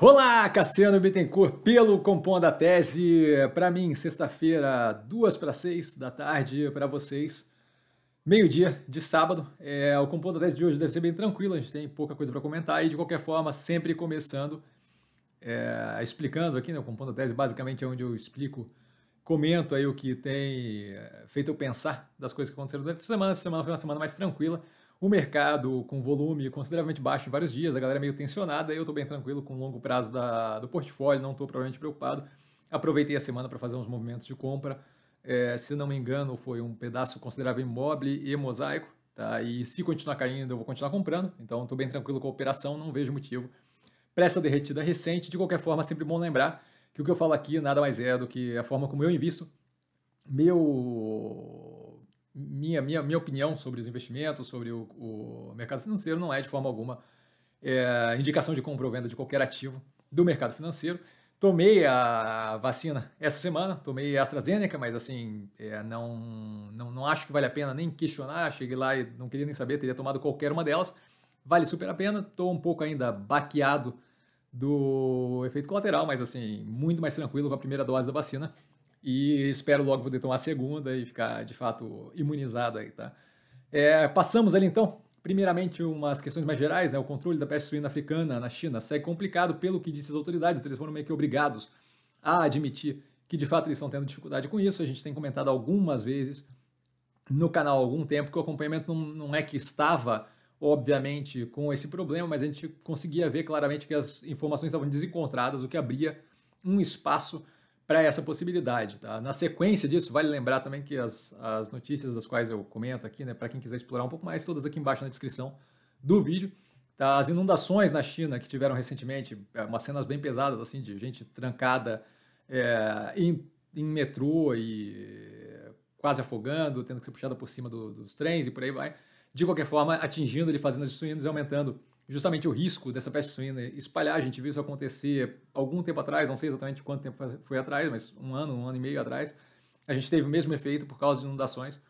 Olá, Cassiano Bittencourt, pelo Compom da Tese. Para mim, sexta-feira, duas para seis da tarde, para vocês, meio-dia de sábado. É, o Compom da Tese de hoje deve ser bem tranquilo, a gente tem pouca coisa para comentar e, de qualquer forma, sempre começando, é, explicando aqui, né, o Compom da Tese basicamente é onde eu explico, comento aí o que tem é, feito eu pensar das coisas que aconteceram durante a semana. Essa semana foi uma semana mais tranquila, o mercado com volume consideravelmente baixo em vários dias, a galera é meio tensionada, eu estou bem tranquilo com o longo prazo da, do portfólio, não estou provavelmente preocupado. Aproveitei a semana para fazer uns movimentos de compra. É, se não me engano, foi um pedaço considerável em Mobile e Mosaico. Tá? E se continuar caindo, eu vou continuar comprando. Então, estou bem tranquilo com a operação, não vejo motivo para essa derretida recente. De qualquer forma, é sempre bom lembrar que o que eu falo aqui nada mais é do que a forma como eu invisto. Meu minha, minha, minha opinião sobre os investimentos, sobre o, o mercado financeiro, não é de forma alguma é, indicação de compra ou venda de qualquer ativo do mercado financeiro. Tomei a vacina essa semana, tomei a AstraZeneca, mas assim, é, não, não, não acho que vale a pena nem questionar. Cheguei lá e não queria nem saber, teria tomado qualquer uma delas. Vale super a pena, estou um pouco ainda baqueado do efeito colateral, mas assim, muito mais tranquilo com a primeira dose da vacina e espero logo poder tomar a segunda e ficar de fato imunizado aí, tá? É, passamos ali então. Primeiramente, umas questões mais gerais, né? O controle da peste suína africana na China segue complicado pelo que disse as autoridades, eles foram meio que obrigados a admitir que de fato eles estão tendo dificuldade com isso. A gente tem comentado algumas vezes no canal há algum tempo que o acompanhamento não, não é que estava, obviamente, com esse problema, mas a gente conseguia ver claramente que as informações estavam desencontradas, o que abria um espaço para essa possibilidade. Tá? Na sequência disso, vale lembrar também que as, as notícias das quais eu comento aqui, né, para quem quiser explorar um pouco mais, todas aqui embaixo na descrição do vídeo. Tá? As inundações na China que tiveram recentemente, é, umas cenas bem pesadas assim de gente trancada é, em, em, metrô e é, quase afogando, tendo que ser puxada por cima do, dos trens e por aí vai. De qualquer forma, atingindo ele, fazendo de suínos e aumentando justamente o risco dessa peste suína espalhar. A gente viu isso acontecer algum tempo atrás, não sei exatamente quanto tempo foi atrás, mas um ano, um ano e meio atrás, a gente teve o mesmo efeito por causa de inundações,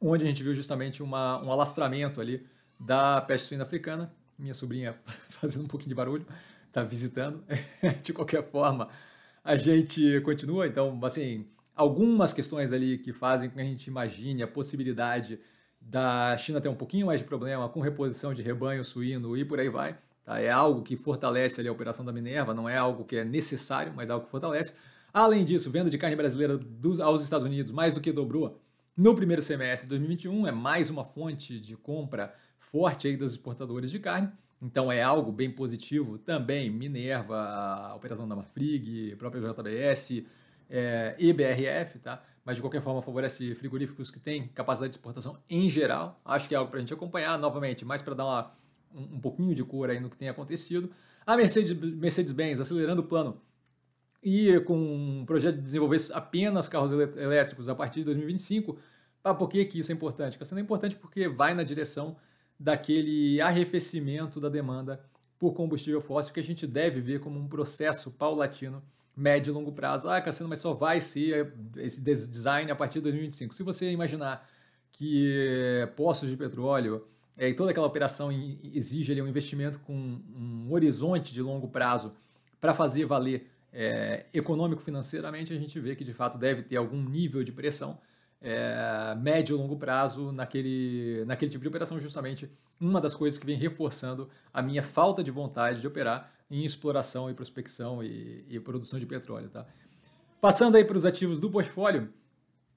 onde a gente viu justamente uma, um alastramento ali da peste suína africana. Minha sobrinha fazendo um pouquinho de barulho, está visitando. de qualquer forma, a gente continua. Então, assim, algumas questões ali que fazem com que a gente imagine a possibilidade da China tem um pouquinho mais de problema com reposição de rebanho suíno e por aí vai. Tá? É algo que fortalece ali, a operação da Minerva, não é algo que é necessário, mas é algo que fortalece. Além disso, venda de carne brasileira dos, aos Estados Unidos mais do que dobrou no primeiro semestre de 2021, é mais uma fonte de compra forte aí dos exportadores de carne. Então é algo bem positivo também. Minerva, a operação da Marfrig, própria JBS, é, EBRF, tá? mas de qualquer forma favorece frigoríficos que têm capacidade de exportação em geral. Acho que é algo para a gente acompanhar, novamente, mais para dar uma, um, um, pouquinho de cor aí no que tem acontecido. A Mercedes-Benz Mercedes acelerando o plano e com um projeto de desenvolver apenas carros elétricos a partir de 2025. Ah, por que, que isso é importante? isso é importante porque vai na direção daquele arrefecimento da demanda por combustível fóssil que a gente deve ver como um processo paulatino médio e longo prazo. Ah, Cassino, mas só vai ser esse design a partir de 2025. Se você imaginar que eh, poços de petróleo é, e toda aquela operação exige ali, um investimento com um horizonte de longo prazo para fazer valer é, econômico financeiramente, a gente vê que de fato deve ter algum nível de pressão é, médio e longo prazo naquele, naquele tipo de operação, justamente uma das coisas que vem reforçando a minha falta de vontade de operar em exploração e prospecção e, e produção de petróleo. Tá? Passando aí para os ativos do portfólio,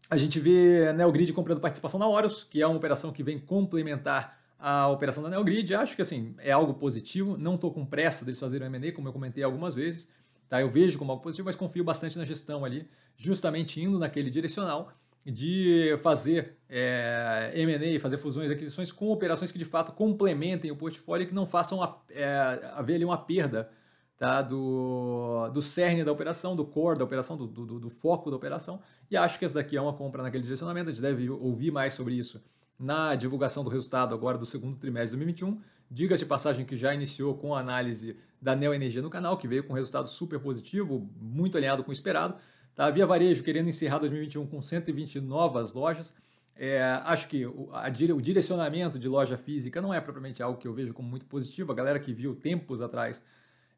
a gente vê a né, Neogrid comprando participação na Horus, que é uma operação que vem complementar a operação da Neogrid. Acho que assim é algo positivo. Não estou com pressa deles fazerem o M&A, como eu comentei algumas vezes. Tá? Eu vejo como algo positivo, mas confio bastante na gestão ali, justamente indo naquele direcional de fazer é, eh, M&A, fazer fusões e aquisições com operações que de fato complementem o portfólio e que não façam a, é, haver ali uma perda tá, do, do cerne da operação, do core da operação, do, do, do, foco da operação. E acho que essa daqui é uma compra naquele direcionamento, a gente deve ouvir mais sobre isso na divulgação do resultado agora do segundo trimestre de 2021. Diga-se de passagem que já iniciou com a análise da Neo Energia no canal, que veio com um resultado super positivo, muito alinhado com o esperado. Tá? A Via Varejo querendo encerrar 2021 com 120 novas lojas. É, acho que o, a, o, direcionamento de loja física não é propriamente algo que eu vejo como muito positivo. A galera que viu tempos atrás,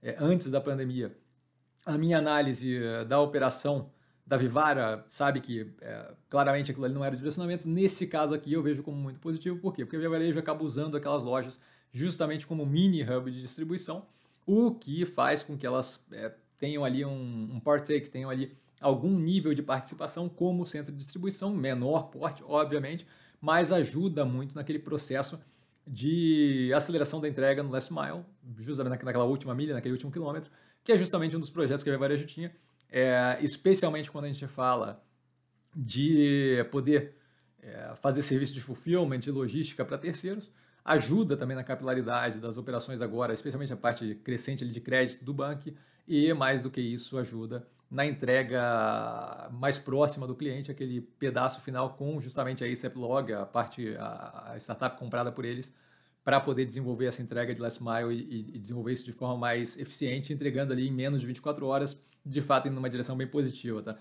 é, antes da pandemia, a minha análise é, da operação da Vivara sabe que é, claramente aquilo ali não era o direcionamento. Nesse caso aqui eu vejo como muito positivo. Por quê? Porque a Via Varejo acaba usando aquelas lojas justamente como mini hub de distribuição, o que faz com que elas é, tenham ali um, um partake, tenham ali algum nível de participação como centro de distribuição, menor porte, obviamente, mas ajuda muito naquele processo de aceleração da entrega no last mile, justamente naquela última milha, naquele último quilômetro, que é justamente um dos projetos que a Varejo tinha, é, especialmente quando a gente fala de poder é, fazer serviço de fulfillment, de logística para terceiros, ajuda também na capilaridade das operações agora, especialmente a parte crescente de crédito do banco, e mais do que isso ajuda na entrega mais próxima do cliente, aquele pedaço final com justamente a ASAP Log, a parte, a startup comprada por eles, para poder desenvolver essa entrega de last mile e, e, desenvolver isso de forma mais eficiente, entregando ali em menos de 24 horas, de fato indo numa direção bem positiva, tá?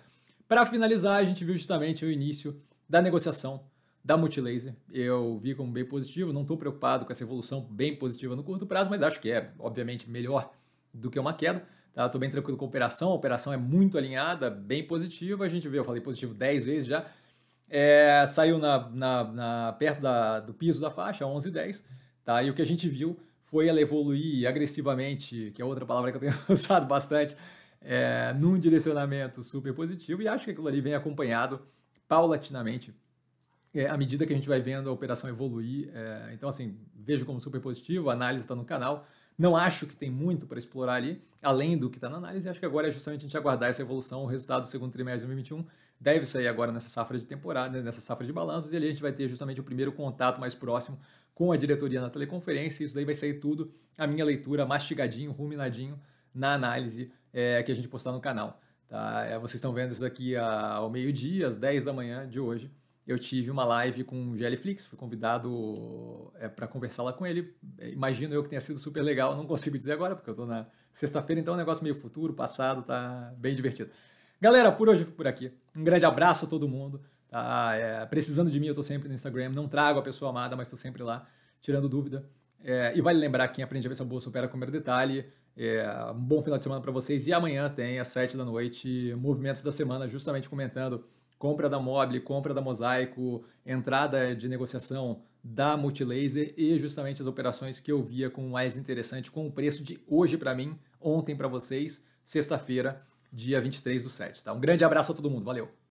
Para finalizar, a gente viu justamente o início da negociação da Multilaser. Eu vi como bem positivo, não estou preocupado com essa evolução bem positiva no curto prazo, mas acho que é, obviamente, melhor do que uma queda Tá? Estou bem tranquilo com a operação, a operação é muito alinhada, bem positiva. A gente viu eu falei positivo 10 vezes já. É, saiu na, na, na perto da, do piso da faixa, 11,10. Tá? E o que a gente viu foi ela evoluir agressivamente, que é outra palavra que eu tenho usado bastante, é, num direcionamento super positivo. E acho que aquilo ali vem acompanhado paulatinamente é, à medida que a gente vai vendo a operação evoluir. É, então, assim, vejo como super positivo, a análise está no canal. Não acho que tem muito para explorar ali, além do que está na análise. Acho que agora é justamente a gente aguardar essa evolução. O resultado do segundo trimestre de 2021 deve sair agora nessa safra de temporada, nessa safra de balanços, e ali a gente vai ter justamente o primeiro contato mais próximo com a diretoria na teleconferência. Isso daí vai sair tudo, a minha leitura mastigadinho, ruminadinho, na análise é, que a gente postar no canal. Tá? É, vocês estão vendo isso daqui ao meio-dia, às 10 da manhã de hoje eu tive uma live com o Geliflix, fui convidado é, eh, para conversar lá com ele. Eh, imagino eu que tenha sido super legal, não consigo dizer agora, porque eu estou na sexta-feira, então é um negócio meio futuro, passado, tá bem divertido. Galera, por hoje eu fico por aqui. Um grande abraço a todo mundo. Tá, é, precisando de mim, eu estou sempre no Instagram. Não trago a pessoa amada, mas estou sempre lá, tirando dúvida. É, e vale lembrar quem aprende a ver essa bolsa opera com o primeiro detalhe. É, um bom final de semana para vocês. E amanhã tem às 7 da noite Movimentos da Semana, justamente comentando compra da Mobile, compra da Mosaico, entrada de negociação da Multilaser e justamente as operações que eu via como mais interessante com o preço de hoje para mim, ontem para vocês, sexta-feira, dia 23 do 7. Tá? Um grande abraço a todo mundo, valeu!